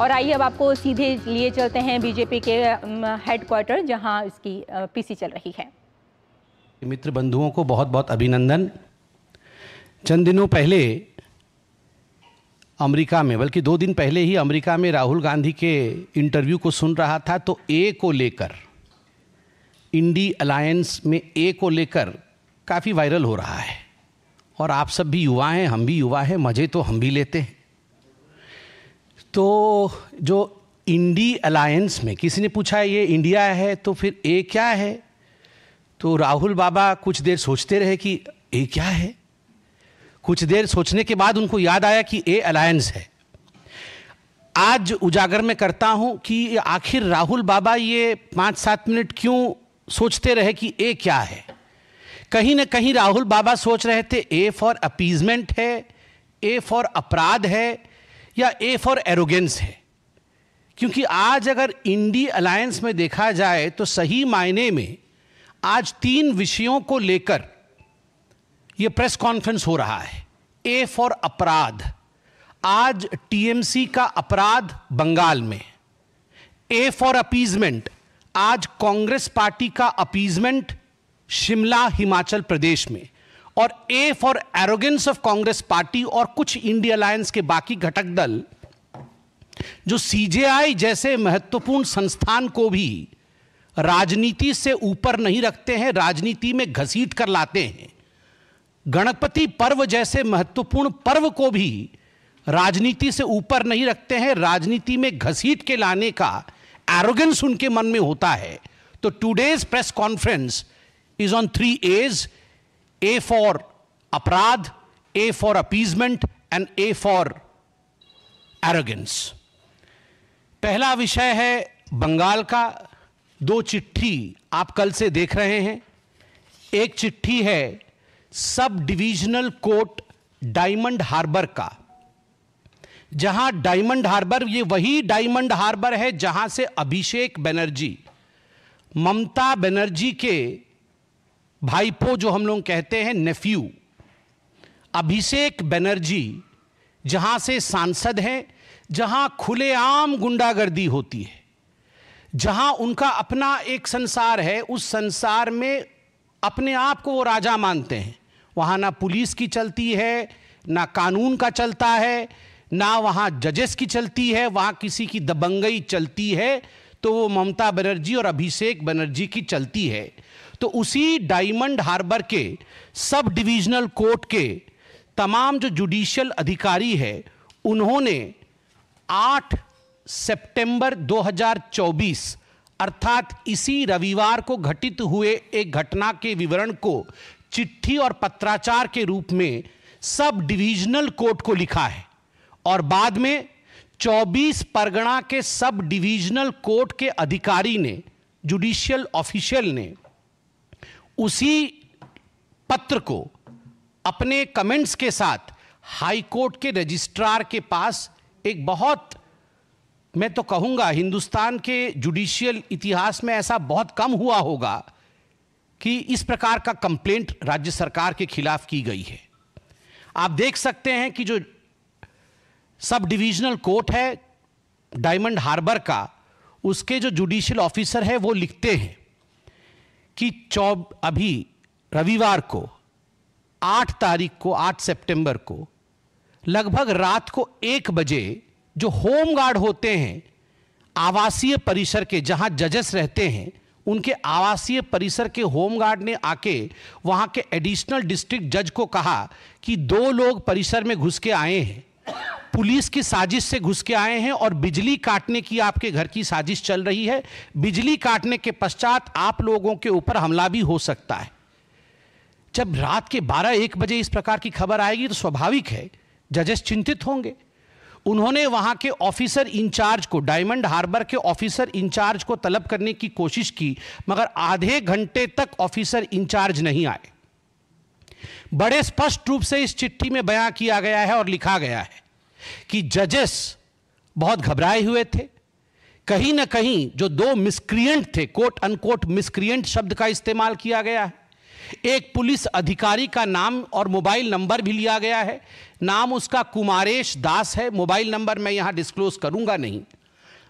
और आइए अब आपको सीधे लिए चलते हैं बीजेपी के हेड क्वार्टर जहाँ इसकी पीसी चल रही है मित्र बंधुओं को बहुत बहुत अभिनंदन चंद दिनों पहले अमेरिका में बल्कि दो दिन पहले ही अमेरिका में राहुल गांधी के इंटरव्यू को सुन रहा था तो ए को लेकर इंडी अलायंस में ए को लेकर काफ़ी वायरल हो रहा है और आप सब भी युवा हैं हम भी युवा हैं मज़े तो हम भी लेते हैं तो जो इंडी अलायंस में किसी ने पूछा ये इंडिया है तो फिर ए क्या है तो राहुल बाबा कुछ देर सोचते रहे कि ए क्या है कुछ देर सोचने के बाद उनको याद आया कि ए अलायंस है आज उजागर में करता हूं कि आखिर राहुल बाबा ये पाँच सात मिनट क्यों सोचते रहे कि ए क्या है कहीं ना कहीं राहुल बाबा सोच रहे थे ए फॉर अपीजमेंट है ए फॉर अपराध है या ए फॉर एरोगेंस है क्योंकि आज अगर इंडी अलायंस में देखा जाए तो सही मायने में आज तीन विषयों को लेकर यह प्रेस कॉन्फ्रेंस हो रहा है ए फॉर अपराध आज टीएमसी का अपराध बंगाल में ए फॉर अपीजमेंट आज कांग्रेस पार्टी का अपीजमेंट शिमला हिमाचल प्रदेश में और A for arrogance of Congress party और कुछ इंडिया अलायंस के बाकी घटक दल जो सीजेआई जैसे महत्वपूर्ण संस्थान को भी राजनीति से ऊपर नहीं रखते हैं राजनीति में घसीट कर लाते हैं गणपति पर्व जैसे महत्वपूर्ण पर्व को भी राजनीति से ऊपर नहीं रखते हैं राजनीति में घसीट के लाने का एरोगेंस उनके मन में होता है तो today's press conference is on three A's A for अपराध A for appeasement and A for arrogance. पहला विषय है बंगाल का दो चिट्ठी आप कल से देख रहे हैं एक चिट्ठी है सब डिवीजनल कोर्ट डायमंड हार्बर का जहां डायमंड हार्बर ये वही डायमंड हार्बर है जहां से अभिषेक बनर्जी ममता बनर्जी के भाईपो जो हम लोग कहते हैं नेफ्यू अभिषेक बनर्जी जहां से सांसद हैं जहां खुलेआम गुंडागर्दी होती है जहां उनका अपना एक संसार है उस संसार में अपने आप को वो राजा मानते हैं वहां ना पुलिस की चलती है ना कानून का चलता है ना वहां जजेस की चलती है वहां किसी की दबंगई चलती है तो वो ममता बनर्जी और अभिषेक बनर्जी की चलती है तो उसी डायमंड हार्बर के सब डिविजनल कोर्ट के तमाम जो जुडिशियल अधिकारी है उन्होंने 8 सितंबर 2024 अर्थात इसी रविवार को घटित हुए एक घटना के विवरण को चिट्ठी और पत्राचार के रूप में सब डिविजनल कोर्ट को लिखा है और बाद में 24 परगना के सब डिविजनल कोर्ट के अधिकारी ने जुडिशियल ऑफिशियल ने उसी पत्र को अपने कमेंट्स के साथ हाईकोर्ट के रजिस्ट्रार के पास एक बहुत मैं तो कहूंगा हिंदुस्तान के जुडिशियल इतिहास में ऐसा बहुत कम हुआ होगा कि इस प्रकार का कंप्लेंट राज्य सरकार के खिलाफ की गई है आप देख सकते हैं कि जो सब डिविजनल कोर्ट है डायमंड हार्बर का उसके जो जुडिशियल ऑफिसर है वो लिखते हैं कि चौब अभी रविवार को आठ तारीख को आठ सितंबर को लगभग रात को एक बजे जो होमगार्ड होते हैं आवासीय परिसर के जहां जजेस रहते हैं उनके आवासीय परिसर के होम गार्ड ने आके वहां के एडिशनल डिस्ट्रिक्ट जज को कहा कि दो लोग परिसर में घुस के आए हैं पुलिस की साजिश से घुस के आए हैं और बिजली काटने की आपके घर की साजिश चल रही है बिजली काटने के पश्चात आप लोगों के ऊपर हमला भी हो सकता है जब रात के 12 एक बजे इस प्रकार की खबर आएगी तो स्वाभाविक है जजेस चिंतित होंगे उन्होंने वहां के ऑफिसर इंचार्ज को डायमंड हार्बर के ऑफिसर इंचार्ज को तलब करने की कोशिश की मगर आधे घंटे तक ऑफिसर इंचार्ज नहीं आए बड़े स्पष्ट रूप से इस चिट्ठी में बयां किया गया है और लिखा गया है कि जजेस बहुत घबराए हुए थे कहीं ना कहीं जो दो मिसक्रियंट थे कोट अनकोट मिसक्रियंट शब्द का इस्तेमाल किया गया है एक पुलिस अधिकारी का नाम और मोबाइल नंबर भी लिया गया है नाम उसका कुमारेश दास है मोबाइल नंबर मैं यहां डिस्क्लोज करूंगा नहीं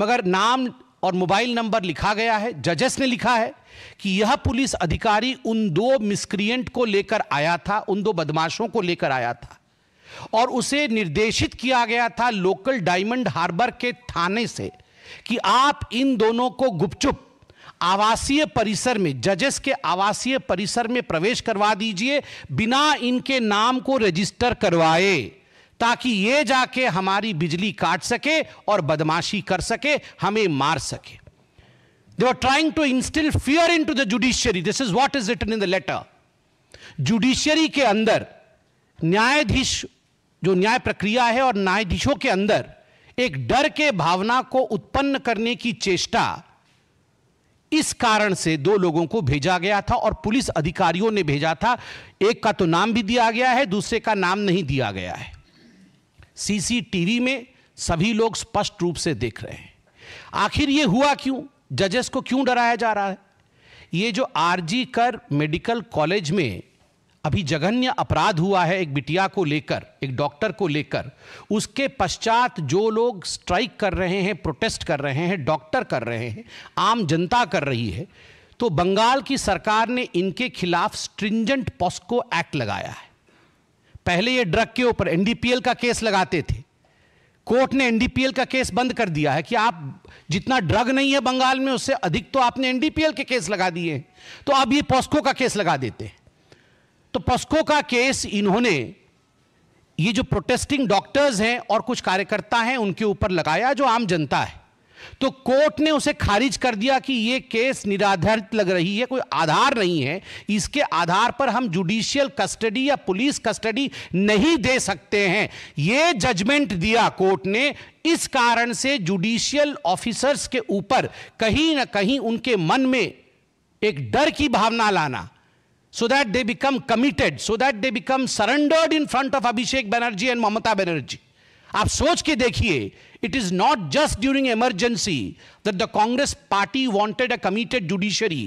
मगर नाम और मोबाइल नंबर लिखा गया है जजेस ने लिखा है कि यह पुलिस अधिकारी उन दो मिसक्रियंट को लेकर आया था उन दो बदमाशों को लेकर आया था और उसे निर्देशित किया गया था लोकल डायमंड हार्बर के थाने से कि आप इन दोनों को गुपचुप आवासीय परिसर में जजेस के आवासीय परिसर में प्रवेश करवा दीजिए बिना इनके नाम को रजिस्टर करवाए ताकि ये जाके हमारी बिजली काट सके और बदमाशी कर सके हमें मार सके they are trying to instil fear into the judiciary this is what is written in the letter judiciary के अंदर न्यायाधीश जो न्याय प्रक्रिया है और न्यायाधीशों के अंदर एक डर के भावना को उत्पन्न करने की चेष्टा इस कारण से दो लोगों को भेजा गया था और पुलिस अधिकारियों ने भेजा था एक का तो नाम भी दिया गया है दूसरे का नाम नहीं दिया गया है सीसीटीवी में सभी लोग स्पष्ट रूप से देख रहे हैं आखिर ये हुआ क्यों जजेस को क्यों डराया जा रहा है ये जो आरजी कर मेडिकल कॉलेज में अभी जघन्य अपराध हुआ है एक बिटिया को लेकर एक डॉक्टर को लेकर उसके पश्चात जो लोग स्ट्राइक कर रहे हैं प्रोटेस्ट कर रहे हैं डॉक्टर कर रहे हैं आम जनता कर रही है तो बंगाल की सरकार ने इनके खिलाफ स्ट्रिंजेंट पॉस्को एक्ट लगाया है पहले ये ड्रग के ऊपर एनडीपीएल का केस लगाते थे कोर्ट ने एनडीपीएल का केस बंद कर दिया है कि आप जितना ड्रग नहीं है बंगाल में उससे अधिक तो आपने एनडीपीएल के केस लगा दिए तो अब ये पॉस्को का केस लगा देते हैं तो पॉस्को का केस इन्होंने ये जो प्रोटेस्टिंग डॉक्टर्स हैं और कुछ कार्यकर्ता हैं उनके ऊपर लगाया जो आम जनता है तो कोर्ट ने उसे खारिज कर दिया कि यह केस निराधारित लग रही है कोई आधार नहीं है इसके आधार पर हम जुडिशियल कस्टडी या पुलिस कस्टडी नहीं दे सकते हैं यह जजमेंट दिया कोर्ट ने इस कारण से जुडिशियल ऑफिसर्स के ऊपर कहीं ना कहीं उनके मन में एक डर की भावना लाना so that they become committed so that they become surrendered in front of Abhishek Banerjee and Mamata Banerjee आप सोच के देखिए it is not just during emergency that the Congress party wanted a committed judiciary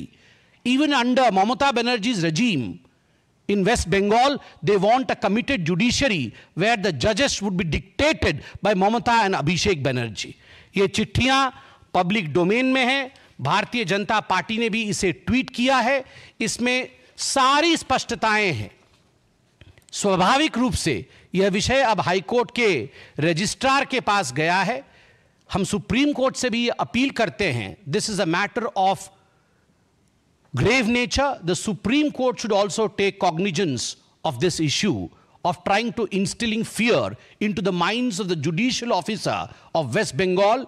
even under Mamata Banerjee's regime in West Bengal they want a committed judiciary where the जजेस would be dictated by Mamata and Abhishek Banerjee ये चिट्ठियां public domain में है भारतीय जनता party ने भी इसे ट्वीट किया है इसमें सारी स्पष्टताएं हैं स्वाभाविक रूप से यह विषय अब हाईकोर्ट के रजिस्ट्रार के पास गया है हम सुप्रीम कोर्ट से भी अपील करते हैं this is a matter of grave nature the Supreme Court should also take cognizance of this issue of trying to instilling fear into the mind of the judicial officer of West Bengal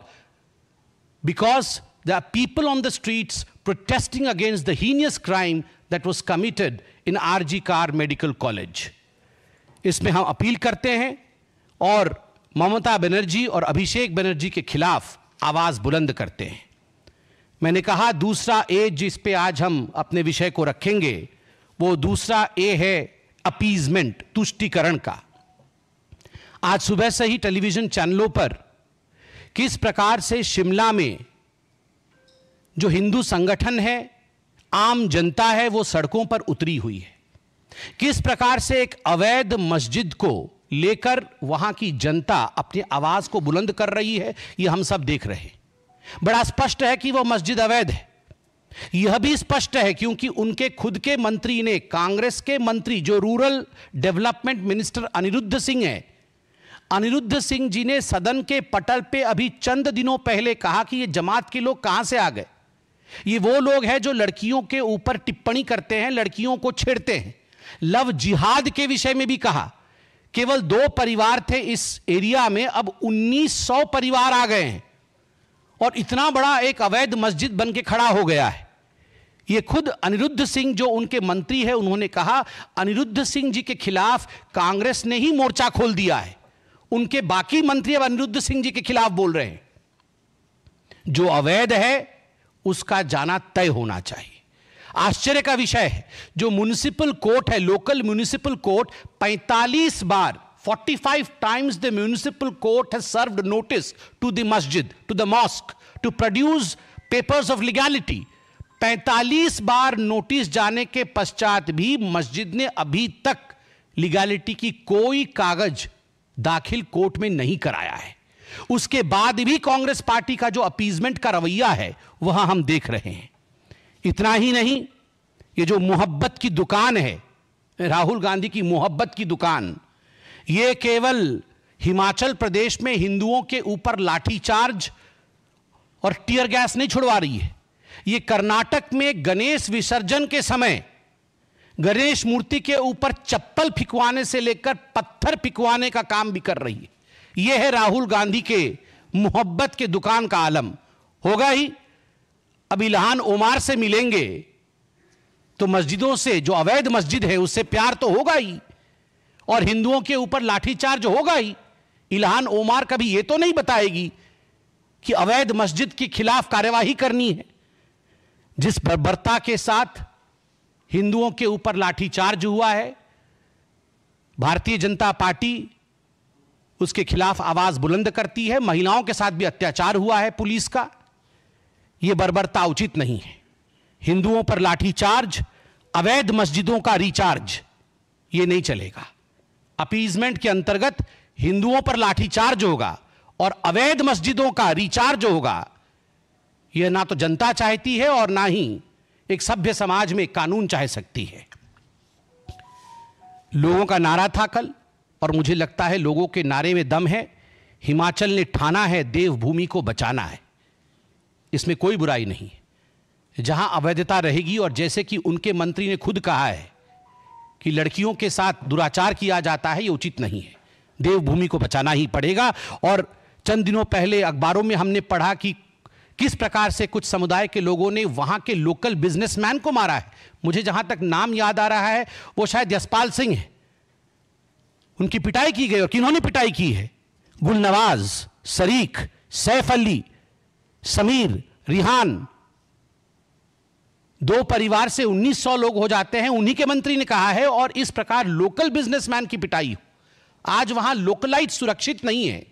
because the people on the streets protesting against the heinous crime that was committed in R G Kar medical college इसमें हम appeal करते हैं और ममता बनर्जी और अभिषेक बनर्जी के खिलाफ आवाज़ बुलंद करते हैं मैंने कहा दूसरा ए जिस पे आज हम अपने विषय को रखेंगे वो दूसरा ए है अपीजमेंट तुष्टिकरण का आज सुबह से ही टेलीविज़न चैनलों पर किस प्रकार से शिमला में जो हिंदू संगठन है आम जनता है वो सड़कों पर उतरी हुई है किस प्रकार से एक अवैध मस्जिद को लेकर वहां की जनता अपनी आवाज को बुलंद कर रही है यह हम सब देख रहे हैं बड़ा स्पष्ट है कि वह मस्जिद अवैध है यह भी स्पष्ट है क्योंकि उनके खुद के मंत्री ने कांग्रेस के मंत्री जो rural development minister Anirudh Singh है अनिरुद्ध सिंह जी ने सदन के पटल पे अभी चंद दिनों पहले कहा कि ये जमात के लोग कहां से आ गए ये वो लोग हैं जो लड़कियों के ऊपर टिप्पणी करते हैं लड़कियों को छेड़ते हैं लव जिहाद के विषय में भी कहा केवल दो परिवार थे इस एरिया में अब 1900 परिवार आ गए हैं और इतना बड़ा एक अवैध मस्जिद बन के खड़ा हो गया है ये खुद अनिरुद्ध सिंह जो उनके मंत्री है उन्होंने कहा अनिरुद्ध सिंह जी के खिलाफ कांग्रेस ने ही मोर्चा खोल दिया है उनके बाकी मंत्री अब अनिरुद्ध सिंह जी के खिलाफ बोल रहे हैं जो अवैध है उसका जाना तय होना चाहिए आश्चर्य का विषय है जो म्यूनिसिपल कोर्ट है लोकल म्यूनिसिपल कोर्ट 45 बार 45 times the municipal court has served notice to the मस्जिद to the mosque to produce papers of legality 45 बार नोटिस जाने के पश्चात भी मस्जिद ने अभी तक लीगैलिटी की कोई कागज दाखिल कोर्ट में नहीं कराया है उसके बाद भी कांग्रेस पार्टी का जो अपीजमेंट का रवैया है वह हम देख रहे हैं इतना ही नहीं ये जो मोहब्बत की दुकान है राहुल गांधी की मोहब्बत की दुकान ये केवल हिमाचल प्रदेश में हिंदुओं के ऊपर लाठीचार्ज और टीयर गैस नहीं छुड़वा रही है ये कर्नाटक में गणेश विसर्जन के समय गणेश मूर्ति के ऊपर चप्पल फिकवाने से लेकर पत्थर फिकवाने का काम भी कर रही है यह है राहुल गांधी के मोहब्बत के दुकान का आलम होगा ही अब इल्हान उमार से मिलेंगे तो मस्जिदों से जो अवैध मस्जिद है उससे प्यार तो होगा ही और हिंदुओं के ऊपर लाठीचार्ज होगा ही इल्हान उमार कभी यह तो नहीं बताएगी कि अवैध मस्जिद के खिलाफ कार्यवाही करनी है जिस बर्बरता के साथ हिंदुओं के ऊपर लाठीचार्ज हुआ है भारतीय जनता पार्टी उसके खिलाफ आवाज बुलंद करती है महिलाओं के साथ भी अत्याचार हुआ है पुलिस का ये बर्बरता उचित नहीं है हिंदुओं पर लाठीचार्ज अवैध मस्जिदों का रिचार्ज ये नहीं चलेगा अपीजमेंट के अंतर्गत हिंदुओं पर लाठीचार्ज होगा और अवैध मस्जिदों का रिचार्ज होगा यह ना तो जनता चाहती है और ना ही एक सभ्य समाज में कानून चाह सकती है लोगों का नारा था कल और मुझे लगता है लोगों के नारे में दम है हिमाचल ने ठाना है देवभूमि को बचाना है इसमें कोई बुराई नहीं जहां अवैधता रहेगी और जैसे कि उनके मंत्री ने खुद कहा है कि लड़कियों के साथ दुराचार किया जाता है ये उचित नहीं है देवभूमि को बचाना ही पड़ेगा और चंद दिनों पहले अखबारों में हमने पढ़ा कि किस प्रकार से कुछ समुदाय के लोगों ने वहां के लोकल बिजनेसमैन को मारा है मुझे जहां तक नाम याद आ रहा है वो शायद यशपाल सिंह है उनकी पिटाई की गई और किन्होंने पिटाई की है गुलनवाज शरीक सैफ अली समीर रिहान दो परिवार से 1900 लोग हो जाते हैं उन्हीं के मंत्री ने कहा है और इस प्रकार लोकल बिजनेसमैन की पिटाई आज वहां लोकलाइट सुरक्षित नहीं है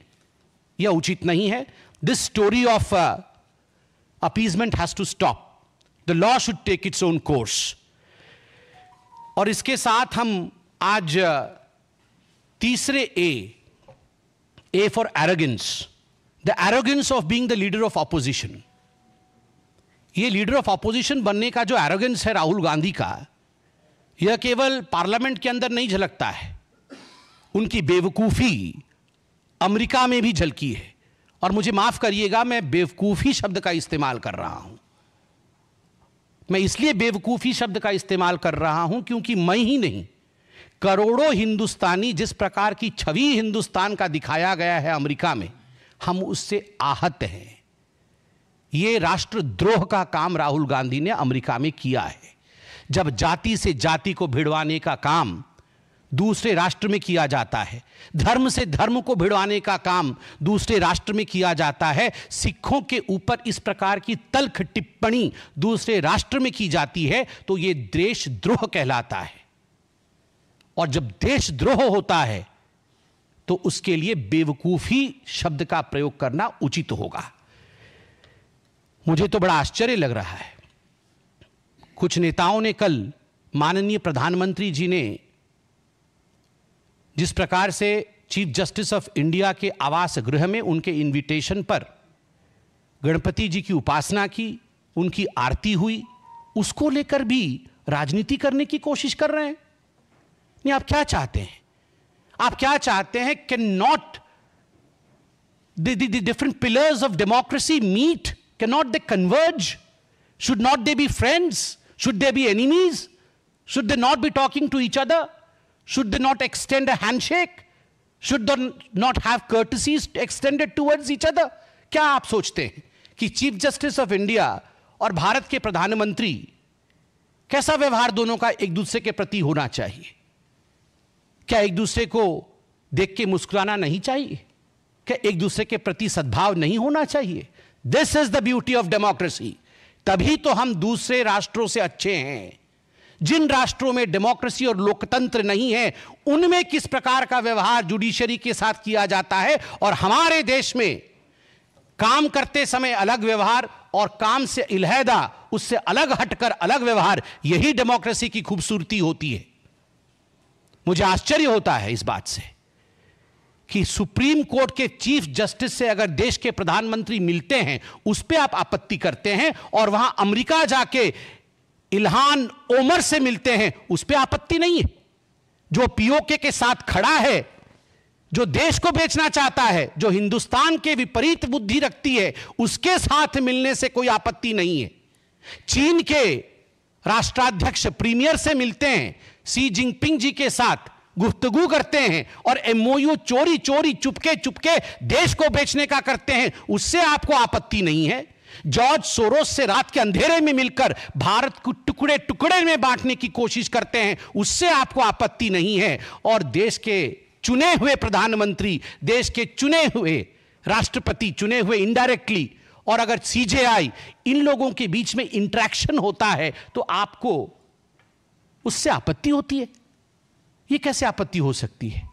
यह उचित नहीं है this story of appeasement has to stop the law should take its own course और इसके साथ हम आज uh, तीसरे a a for arrogance the arrogance of being the leader of opposition ये लीडर ऑफ ऑपोजिशन बनने का जो एरोगेंस है राहुल गांधी का यह केवल पार्लियामेंट के अंदर नहीं झलकता है उनकी बेवकूफ़ी अमेरिका में भी झलकी है और मुझे माफ़ करिएगा मैं बेवकूफ़ी शब्द का इस्तेमाल कर रहा हूं मैं इसलिए बेवकूफ़ी शब्द का इस्तेमाल कर रहा हूं क्योंकि मैं ही नहीं करोड़ों हिंदुस्तानी जिस प्रकार की छवि हिंदुस्तान का दिखाया गया है अमेरिका में हम उससे आहत हैं ये राष्ट्रद्रोह का काम राहुल गांधी ने अमेरिका में किया है जब जाति से जाति को भिड़वाने का काम दूसरे राष्ट्र में किया जाता है धर्म से धर्म को भिड़वाने का काम दूसरे राष्ट्र में किया जाता है सिखों के ऊपर इस प्रकार की तल्ख टिप्पणी दूसरे राष्ट्र में की जाती है तो यह देशद्रोह कहलाता है और जब देशद्रोह होता है तो उसके लिए बेवकूफ़ी शब्द का प्रयोग करना उचित तो होगा मुझे तो बड़ा आश्चर्य लग रहा है कुछ नेताओं ने कल माननीय प्रधानमंत्री जी ने जिस प्रकार से चीफ जस्टिस ऑफ इंडिया के आवास गृह में उनके इनविटेशन पर गणपति जी की उपासना की उनकी आरती हुई उसको लेकर भी राजनीति करने की कोशिश कर रहे हैं नहीं आप क्या चाहते हैं आप क्या चाहते हैं cannot the different pillars of democracy meet cannot they converge should not they be friends should they be enemies should they not be talking to each other should they not extend a handshake should they not have courtesies extended towards each other क्या आप सोचते हैं कि chief justice of India और भारत के प्रधानमंत्री कैसा व्यवहार दोनों का एक दूसरे के प्रति होना चाहिए क्या एक दूसरे को देख के मुस्कुराना नहीं चाहिए क्या एक दूसरे के प्रति सद्भाव नहीं होना चाहिए this is the beauty of democracy तभी तो हम दूसरे राष्ट्रों से अच्छे हैं जिन राष्ट्रों में डेमोक्रेसी और लोकतंत्र नहीं है उनमें किस प्रकार का व्यवहार जुडिशरी के साथ किया जाता है और हमारे देश में काम करते समय अलग व्यवहार और काम से इलहदा उससे अलग हटकर अलग व्यवहार यही डेमोक्रेसी की खूबसूरती होती है मुझे आश्चर्य होता है इस बात से कि सुप्रीम कोर्ट के चीफ जस्टिस से अगर देश के प्रधानमंत्री मिलते हैं उस पर आप आपत्ति करते हैं और वहां अमेरिका जाके इल्हान ओमर से मिलते हैं उस पर आपत्ति नहीं है जो पीओके के साथ खड़ा है जो देश को बेचना चाहता है जो हिंदुस्तान के विपरीत बुद्धि रखती है उसके साथ मिलने से कोई आपत्ति नहीं है चीन के राष्ट्राध्यक्ष प्रीमियर से मिलते हैं सी जिनपिंग जी के साथ गुफ्तगु करते हैं और एमओयू चोरी चोरी चुपके चुपके देश को बेचने का करते हैं उससे आपको आपत्ति नहीं है जॉर्ज सोरोस से रात के अंधेरे में मिलकर भारत को टुकड़े टुकड़े में बांटने की कोशिश करते हैं उससे आपको आपत्ति नहीं है और देश के चुने हुए प्रधानमंत्री देश के चुने हुए राष्ट्रपति चुने हुए इनडायरेक्टली और अगर सीजेआई इन लोगों के बीच में इंट्रैक्शन होता है तो आपको उससे आपत्ति होती है यह कैसे आपत्ति हो सकती है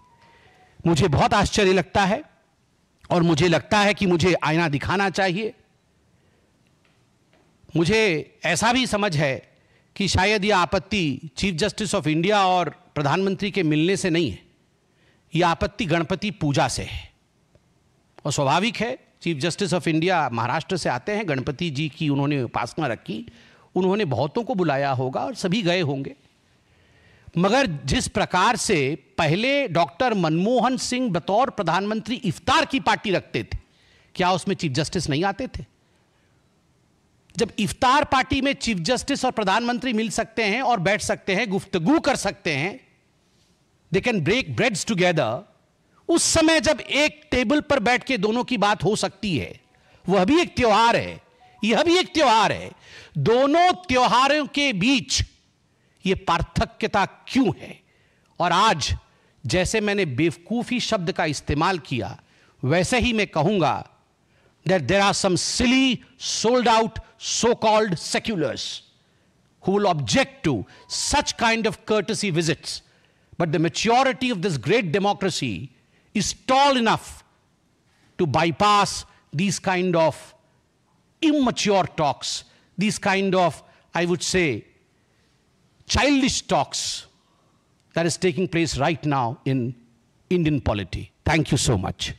मुझे बहुत आश्चर्य लगता है और मुझे लगता है कि मुझे आईना दिखाना चाहिए मुझे ऐसा भी समझ है कि शायद यह आपत्ति चीफ जस्टिस ऑफ इंडिया और प्रधानमंत्री के मिलने से नहीं है यह आपत्ति गणपति पूजा से है और स्वाभाविक है chief justice of India Maharashtra से आते हैं गणपति जी की उन्होंने उपासना रखी उन्होंने बहुतों को बुलाया होगा और सभी गए होंगे मगर जिस प्रकार से पहले डॉक्टर मनमोहन सिंह बतौर प्रधानमंत्री इफ्तार की पार्टी रखते थे क्या उसमें चीफ जस्टिस नहीं आते थे जब इफ्तार पार्टी में चीफ जस्टिस और प्रधानमंत्री मिल सकते हैं और बैठ सकते हैं गुफ्तगु कर सकते हैं they can break breads together उस समय जब एक टेबल पर बैठ के दोनों की बात हो सकती है वह भी एक त्यौहार है यह भी एक त्यौहार है दोनों त्योहारों के बीच ये पार्थक्यता क्यों है और आज जैसे मैंने बेवकूफी शब्द का इस्तेमाल किया वैसे ही मैं कहूंगा that there are some silly sold out so called seculars who will object to such kind of courtesy visits but the maturity of this great democracy is tall enough to bypass these kind of immature talks this kind of I would say childish talks that is taking place right now in Indian polity. Thank you so much.